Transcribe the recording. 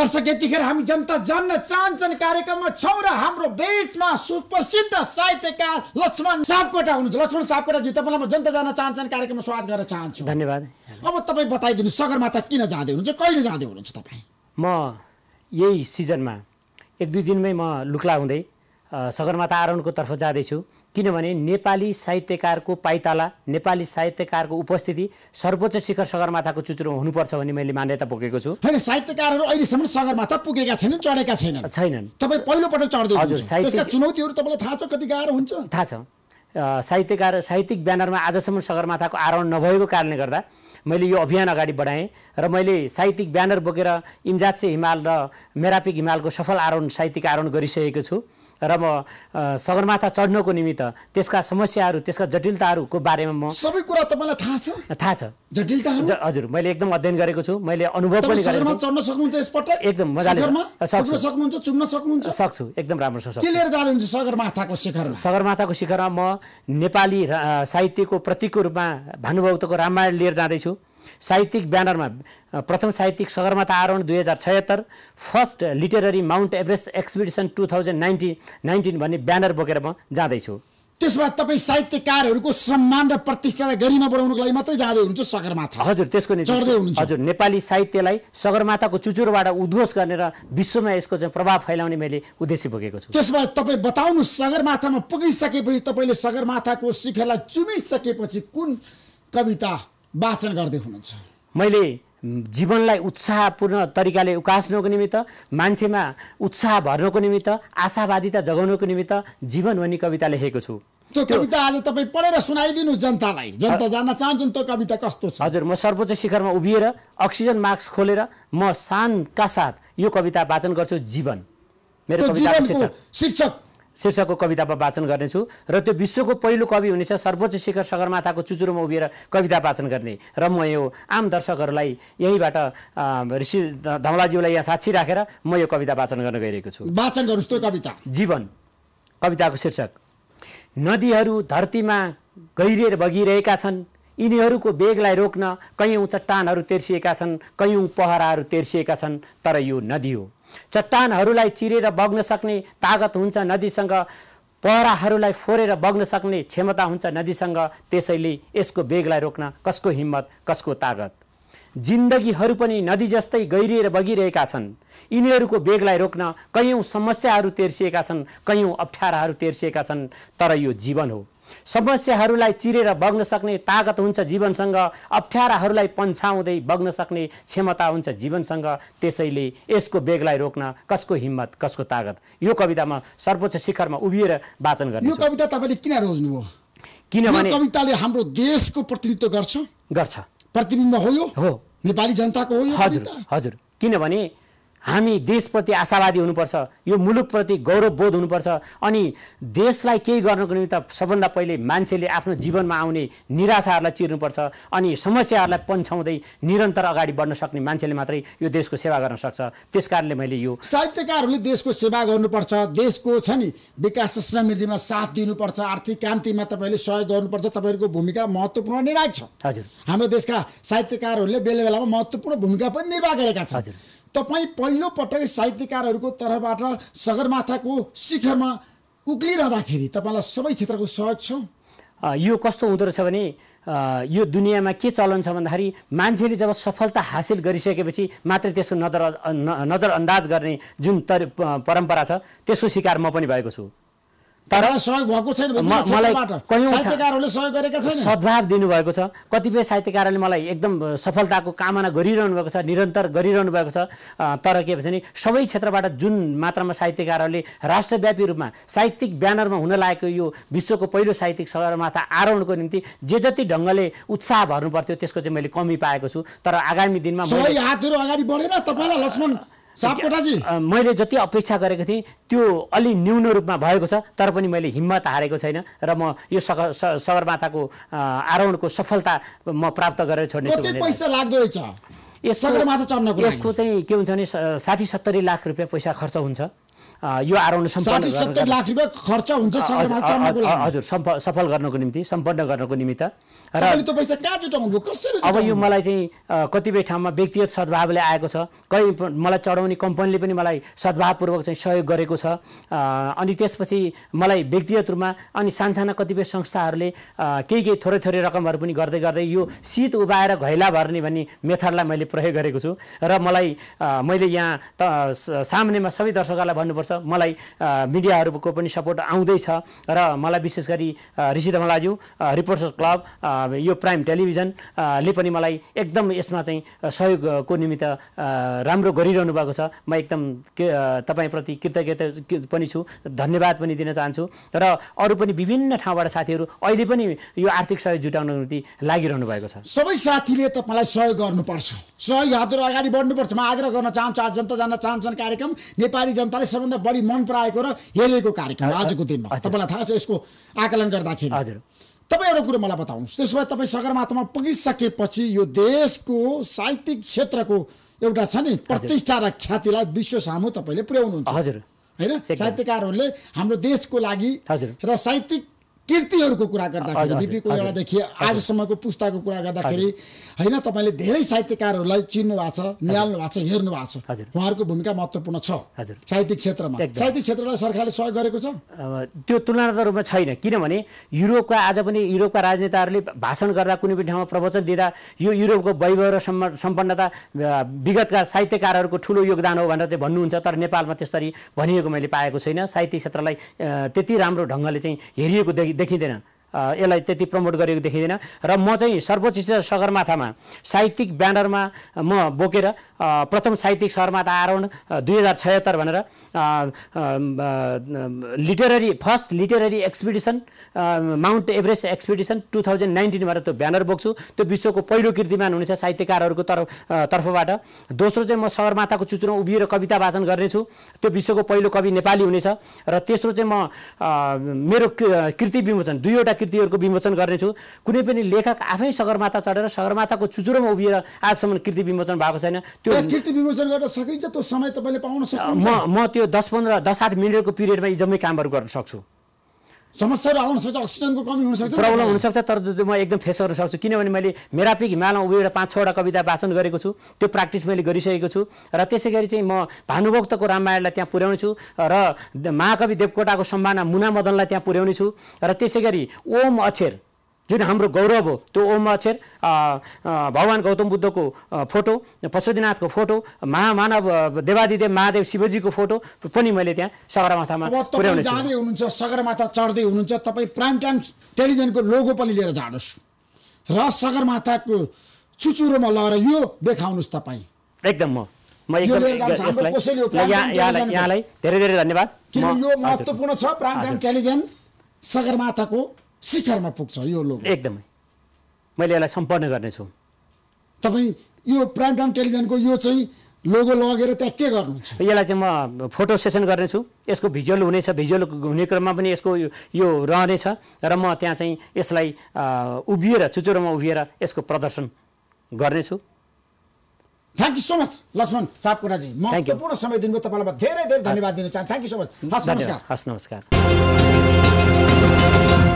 दर्शक यतिखेर हामी जनता जान्न चाहन्छन् कार्यक्रममा छौँ र हाम्रो बेचमा सुप्रसिद्ध साहित्यकार लक्ष्मण सापकोटा हुनुहुन्छ लक्ष्मण सापकोटाजी तपाईँलाई म जनता जान्न चाहन्छन् कार्यक्रममा स्वागत गर्न चाहन्छु धन्यवाद अब तपाईँ बताइदिनु सगरमाथा किन जाँदै हुनुहुन्छ कहिले जाँदै हुनुहुन्छ तपाईँ म यही सिजनमा एक दुई दिनमै म लुक्ला हुँदै सगरमाथा आरोहणको तर्फ जाँदैछु किनभने नेपाली साहित्यकारको पाइताला नेपाली साहित्यकारको उपस्थिति सर्वोच्च शिखर सगरमाथाको चुचुरो हुनुपर्छ भन्ने मैले मान्यता बोकेको छु होइन साहित्यकारहरू अहिलेसम्म सगरमाथा पुगेका छैनन् चढेका छैनन् छैनन् तपाईँ पहिलोपटक चढ्दै हजुर साहित्य चुनौतीहरू तपाईँलाई थाहा छ कति गाह्रो हुन्छ थाहा छ साहित्यकार साहित्यिक ब्यानरमा आजसम्म सगरमाथाको आरोहण नभएको कारणले गर्दा मैले यो अभियान अगाडि बढाएँ र मैले साहित्यिक ब्यानर बोकेर इन्जाचे हिमाल र मेरापिक हिमालको सफल आरोहण साहित्यिक आरोहण गरिसकेको छु र म सगरमाथा चढ्नको निमित्त त्यसका समस्याहरू त्यसका जटिलताहरूको बारेमा म सबै कुरा तपाईँलाई थाहा छ थाहा छ जटिलता हजुर मैले एकदम अध्ययन गरेको छु मैले अनुभव पनि चढ्न सक्नुहुन्छ एकदम मजाले सक्नुहुन्छ चुम्न सक्नुहुन्छ सक्छु एकदम राम्रोसँग के लिएर जानुहुन्छ सगरमाथाको शिखरमा सगरमाथाको शिखरमा म नेपाली साहित्यको प्रतीकको रूपमा भानुभक्तको रामायण लिएर जाँदैछु साहित्यिक ब्यानरमा प्रथम साहित्यिक सगरमाथा आरोहण दुई हजार छयत्तर first literary mount Everest expedition two thousand nineteen nineteen भन्ने ब्यानर बोकेर म जाँदैछु त्यसमा तपाईँ साहित्यकारहरूको सम्मान र प्रतिष्ठालाई गरिमा बढाउनुको लागि मात्रै जाँदै हुनुहुन्छ सगरमाथा हजुर त्यसको हजुर नेपाली साहित्यलाई सगरमाथाको चुचुरबाट उद्घोष गर्ने र विश्वमा यसको चाहिँ प्रभाव फैलाउने मैले उद्देश्य बोकेको छु त्यसमा तपाईँ बताउनु सगरमाथामा पुगिसकेपछि तपाईँले सगरमाथाको शिखरलाई चुमिसकेपछि कुन कविता वाचन गर्दै हुनुहुन्छ मैले जीवनलाई उत्साहपूर्ण तरिकाले उकास्नको निमित्त मान्छेमा उत्साह भर्नको निमित्त आशावादिता जगाउनको निमित्त जीवन भन्ने कविता लेखेको छु त्यो कविता आज तपाईँ पढेर सुनाइदिनु जनतालाई जनता जान्न चाहन्छन् त्यो कविता कस्तो छ हजुर म सर्वोच्च शिखरमा उभिएर अक्सिजन मास्क खोलेर म शानका साथ यो कविता वाचन गर्छु जीवन मेरो शीर्षक शीर्षकको कविता वाचन गर्नेछु र त्यो विश्वको पहिलो कवि हुनेछ सर्वोच्च शिखर सगरमाथाको चुचुरोमा उभिएर कविता वाचन गर्ने र म यो आम दर्शकहरूलाई यहीँबाट ऋषि धमलाज्यूलाई यहाँ साक्षी राखेर म यो कविता वाचन गर्न गइरहेको छु वाचन गर्नुहोस् त्यो कविता जीवन कविताको शीर्षक नदीहरू धरतीमा गहिरिएर बगिरहेका छन् यिनीहरूको वेगलाई रोक्न कैयौँ चट्टानहरू तेर्सिएका छन् कैयौँ पहराहरू तेर्सिएका छन् तर यो नदी हो चट्टानहरूलाई चिरेर बग्न सक्ने तागत हुन्छ नदीसँग पहराहरूलाई फोरेर बग्न सक्ने क्षमता हुन्छ नदीसँग त्यसैले यसको वेगलाई रोक्न कसको हिम्मत कसको तागत जिन्दगीहरू पनि नदी जस्तै गहिरिएर बगिरहेका छन् यिनीहरूको वेगलाई रोक्न कैयौँ समस्याहरू तेर्सिएका छन् कैयौँ अप्ठ्याराहरू तेर्सिएका छन् तर यो जीवन हो समस्याहरूलाई चिरेर बग्न सक्ने तागत हुन्छ जीवनसँग अप्ठ्याराहरूलाई पन्छाउँदै बग्न सक्ने क्षमता हुन्छ जीवनसँग त्यसैले यसको बेगलाई रोक्न कसको हिम्मत कसको तागत यो कवितामा सर्वोच्च शिखरमा उभिएर वाचन गर्ने यो कविता तपाईँले किन रोज्नुभयो किनभने कविताले हाम्रो देशको प्रतिनिधित्व गर्छ गर्छ प्रतिबिम्ब हो यो हो नेपाली जनताको हो हजुर हजुर किनभने हामी देशप्रति आशावादी हुनुपर्छ यो मुलुकप्रति गौरव बोध हुनुपर्छ अनि देशलाई केही गर्नको निम्ति सबभन्दा पहिले मान्छेले आफ्नो जीवनमा आउने निराशाहरूलाई चिर्नुपर्छ अनि समस्याहरूलाई पन्छाउँदै निरन्तर अगाडि बढ्न सक्ने मान्छेले मात्रै यो देशको सेवा गर्न सक्छ त्यस कारणले मैले यो साहित्यकारहरूले देशको सेवा गर्नुपर्छ देशको छ नि विकास समृद्धिमा साथ दिनुपर्छ आर्थिक क्रान्तिमा तपाईँले सहयोग गर्नुपर्छ तपाईँहरूको भूमिका महत्त्वपूर्ण निर्णायक छ हजुर हाम्रो देशका साहित्यकारहरूले बेला बेलामा महत्त्वपूर्ण भूमिका पनि निर्वाह गरेका छन् हजुर तपाईँ पहिलोपटक साहित्यकारहरूको तर्फबाट सगरमाथाको शिखरमा उक्लिरहँदाखेरि तपाईँलाई सबै क्षेत्रको सहयोग छ यो कस्तो हुँदो रहेछ भने यो दुनियाँमा के चलन छ भन्दाखेरि मान्छेले जब सफलता हासिल गरिसकेपछि मात्रै त्यसको नजर नजरअन्दाज गर्ने जुन तर परम्परा छ त्यसको शिकार म पनि भएको छु सहयोग भएको छैन साहित्यकारहरूले सहयोग गरेका छैन सद्भाव दिनुभएको छ कतिपय साहित्यकारहरूले मलाई एकदम सफलताको कामना गरिरहनु भएको छ निरन्तर गरिरहनु भएको छ तर के भन्छ नि सबै क्षेत्रबाट जुन मात्रामा साहित्यकारहरूले राष्ट्रव्यापी रूपमा साहित्यिक ब्यानरमा हुन लागेको यो विश्वको पहिलो साहित्यिक सगरमाथा आरोहणको निम्ति जे जति ढङ्गले उत्साह भर्नु पर्थ्यो त्यसको चाहिँ मैले कमी पाएको छु तर आगामी दिनमा हातहरू अगाडि बढेन तपाईँलाई लक्ष्मण मैले जति अपेक्षा गरेको थिएँ त्यो अलि न्यून रूपमा भएको छ तर पनि मैले हिम्मत हारेको छैन र म यो सगर सगरमाथाको आरोहणको सफलता म प्राप्त गरेर छोड्ने यसको चाहिँ के हुन्छ भने साठी सत्तरी लाख रुपियाँ पैसा खर्च हुन्छ यो आरोहण सम्पन्न लाख रुपियाँ खर्च हुन्छ हजुर सफल गर्नको निम्ति सम्पन्न गर्नको निमित्त र अब यो मलाई चाहिँ कतिपय ठाउँमा व्यक्तिगत सद्भावले आएको छ कहीँ मलाई चढाउने कम्पनीले पनि मलाई सद्भावपूर्वक चाहिँ सहयोग गरेको छ अनि त्यसपछि मलाई व्यक्तिगत रूपमा अनि सानसाना कतिपय संस्थाहरूले केही केही थोरै थोरै रकमहरू पनि गर्दै गर्दै यो शीत उभाएर घैला भर्ने भन्ने मेथडलाई मैले प्रयोग गरेको छु र मलाई मैले यहाँ त सामनेमा सबै दर्शकहरूलाई भन्नुपर्छ छ मलाई मिडियाहरूको पनि सपोर्ट आउँदैछ र मलाई विशेष गरी ऋषि धमलाज्यू रिपोर्टर्स क्लब यो प्राइम टेलिभिजनले पनि मलाई एकदम यसमा चाहिँ सहयोगको निमित्त राम्रो गरिरहनु भएको छ म एकदम तपाईँप्रति कृतज्ञता पनि छु धन्यवाद पनि दिन चाहन्छु र अरू पनि विभिन्न ठाउँबाट साथीहरू अहिले पनि यो आर्थिक सहयोग जुटाउनको निम्ति लागिरहनु भएको छ सबै साथीले तपाईँलाई सहयोग गर्नुपर्छ सहयोग हातहरू अगाडि बढ्नुपर्छ म आग्रह गर्न चाहन्छु आज जनता जान्न चाहन्छन् कार्यक्रम नेपाली जनताले सबभन्दा बढी मन पराएको र हेरेको कार्यक्रम आजको दिनमा तपाईँलाई थाहा छ यसको आकलन गर्दाखेरि हजुर तपाईँ एउटा कुरो मलाई बताउनुहोस् त्यसो भए तपाईँ सगरमाथामा पुगिसकेपछि यो देशको साहित्यिक क्षेत्रको एउटा छ नि प्रतिष्ठा र ख्यातिलाई विश्व सामु तपाईँले पुर्याउनुहुन्छ हजुर होइन साहित्यकारहरूले हाम्रो देशको लागि र साहित्यिक कृतिहरूको कुरा गर्दाखेरि बिपी कोइरालादेखि आजसम्मको पुस्ताको कुरा गर्दाखेरि होइन तपाईँले धेरै साहित्यकारहरूलाई चिन्नु भएको छ निहाल्नु भएको छ हेर्नु भएको छ उहाँहरूको भूमिका महत्त्वपूर्ण छ साहित्यिक क्षेत्रमा साहित्यिक क्षेत्रलाई सरकारले सहयोग गरेको छ त्यो तुलनात्मक रूपमा छैन किनभने युरोपका आज पनि युरोपका राजनेताहरूले भाषण गर्दा कुनै पनि ठाउँमा प्रवचन दिँदा यो युरोपको वैभव र सम्पन्नता विगतका साहित्यकारहरूको ठुलो योगदान हो भनेर चाहिँ भन्नुहुन्छ तर नेपालमा त्यसरी भनिएको मैले पाएको छैन साहित्य क्षेत्रलाई त्यति राम्रो ढङ्गले चाहिँ हेरिएको देखि देखी देना यसलाई त्यति प्रमोट गरेको देखिँदैन र म चाहिँ सर्वोच्च सगरमाथामा साहित्यिक ब्यानरमा म बोकेर प्रथम साहित्यिक सगरमाथा आरोहण दुई हजार छयत्तर भनेर literary first literary expedition mount Everest expedition two thousand nineteen भनेर त्यो ब्यानर बोक्छु त्यो विश्वको पहिलो कीर्तिमान हुनेछ साहित्यकारहरूको तर्फ तर्फबाट दोस्रो चाहिँ म सगरमाथाको चुचुरो उभिएर कविता वाचन गर्नेछु त्यो विश्वको पहिलो कवि नेपाली हुनेछ र तेस्रो चाहिँ म मेरो कृति विमोचन दुईवटा कृतिहरूको विमोचन गर्नेछु कुनै पनि लेखक आफै सगरमाथा चढेर सगरमाथाको चुचुरोमा उभिएर आजसम्म कृति विमोचन भएको छैन त्यो कृति विमोचन गर्न सकिन्छ त्यो समय तपाईँले पाउन सक्नु म म त्यो दस पन्ध्र दस आठ मिनटको पिरियडमा यी जम्मै कामहरू गर्न सक्छु समस्याहरू सक्छ अक्सिजनको कमी हुनसक्छ प्रब्लम हुनसक्छ तर म एकदम फेस गर्न सक्छु किनभने मैले मेरापिक पिक उयो एउटा पाँच छवटा कविता वाचन गरेको छु त्यो प्र्याक्टिस मैले गरिसकेको छु र त्यसै गरी चाहिँ म भानुभक्तको रामायणलाई त्यहाँ पुर्याउने छु र महाकवि देवकोटाको सम्भावना मुना मदनलाई त्यहाँ पुर्याउने छु र त्यसै गरी ओम अक्षर जुन हाम्रो गौरव हो त्यो ओम अक्षर भगवान् गौतम बुद्धको फोटो पशुपतिनाथको फोटो महामानव देवादिदेव महादेव शिवजीको फोटो पनि मैले त्यहाँ सगरमाथामा जाँदै हुनुहुन्छ सगरमाथा चढ्दै हुनुहुन्छ तपाईँ प्राइम टाइम टेलिभिजनको लोगो पनि लिएर जानुहोस् र सगरमाथाको चुचुरोमा लगेर यो देखाउनुहोस् तपाईँ एकदम म म यहाँलाई धेरै धेरै धन्यवाद यो महत्त्वपूर्ण छ प्राइम टाइम टेलिभिजन सगरमाथाको शिखरमा पुग्छ यो लोगो एकदमै मैले यसलाई सम्पन्न गर्नेछु तपाईँ यो प्राइम टाइम टेलिभिजनको यो चाहिँ लोगो लगेर त्यहाँ के गर्नुहुन्छ यसलाई चाहिँ म फोटो सेसन गर्नेछु यसको भिजुअल हुनेछ भिजुअल हुने क्रममा पनि यसको यो रहनेछ र म त्यहाँ चाहिँ यसलाई उभिएर चुचुरोमा उभिएर यसको प्रदर्शन गर्नेछु thank you so much Laxman सापकोराजी म पूर्ण समय दिनुभयो तपाईँलाई म धेरै धेरै धन्यवाद दिन चाहन्छु थ्याङ्क यू सो मच हस् नमस्कार हस् नमस्कार